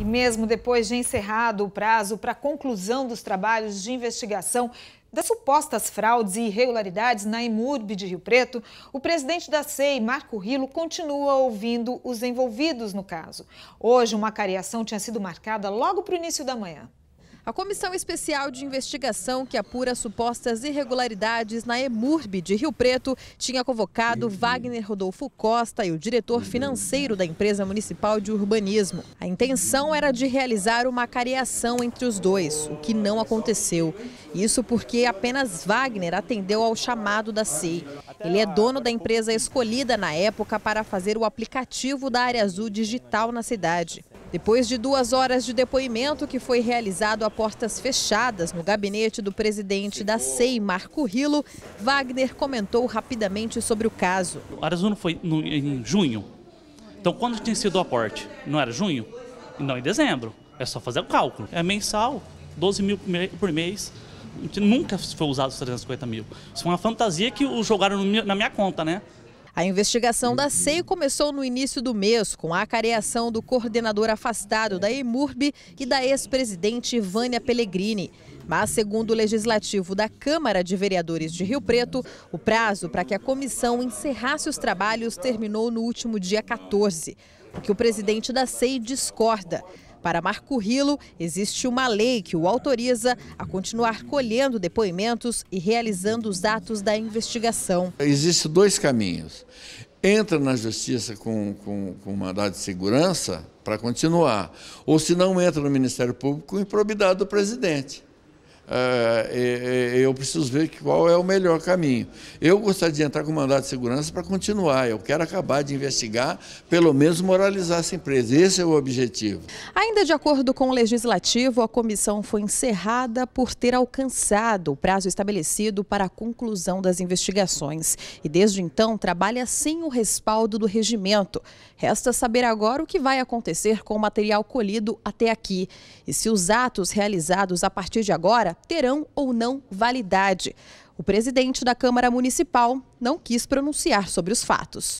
E mesmo depois de encerrado o prazo para conclusão dos trabalhos de investigação das supostas fraudes e irregularidades na Imurb de Rio Preto, o presidente da SEI, Marco Rilo, continua ouvindo os envolvidos no caso. Hoje, uma cariação tinha sido marcada logo para o início da manhã. A Comissão Especial de Investigação que apura supostas irregularidades na EMURB de Rio Preto tinha convocado uhum. Wagner Rodolfo Costa e o diretor uhum. financeiro da empresa municipal de urbanismo. A intenção era de realizar uma cariação entre os dois, o que não aconteceu. Isso porque apenas Wagner atendeu ao chamado da SEI. Ele é dono da empresa escolhida na época para fazer o aplicativo da Área Azul Digital na cidade. Depois de duas horas de depoimento que foi realizado a portas fechadas no gabinete do presidente da SEI, Marco Rilo, Wagner comentou rapidamente sobre o caso. O Arizona foi no, em junho. Então, quando tinha sido o aporte? Não era junho? Não, em dezembro. É só fazer o cálculo. É mensal, 12 mil por mês. Nunca foi usado os 350 mil. Isso foi uma fantasia que jogaram na minha conta, né? A investigação da SEI uhum. começou no início do mês, com a acareação do coordenador afastado da EMURB e da ex-presidente Vânia Pellegrini. Mas, segundo o legislativo da Câmara de Vereadores de Rio Preto, o prazo para que a comissão encerrasse os trabalhos terminou no último dia 14, o que o presidente da SEI discorda. Para Marco Rilo, existe uma lei que o autoriza a continuar colhendo depoimentos e realizando os atos da investigação. Existem dois caminhos. Entra na justiça com, com, com mandado de segurança para continuar, ou se não entra no Ministério Público, improbidade do presidente. É, é, é, eu preciso ver qual é o melhor caminho. Eu gostaria de entrar com mandado de segurança para continuar. Eu quero acabar de investigar, pelo menos moralizar essa empresa. Esse é o objetivo. Ainda de acordo com o Legislativo, a comissão foi encerrada por ter alcançado o prazo estabelecido para a conclusão das investigações. E desde então trabalha sem o respaldo do regimento. Resta saber agora o que vai acontecer com o material colhido até aqui e se os atos realizados a partir de agora terão ou não validade. O presidente da Câmara Municipal não quis pronunciar sobre os fatos.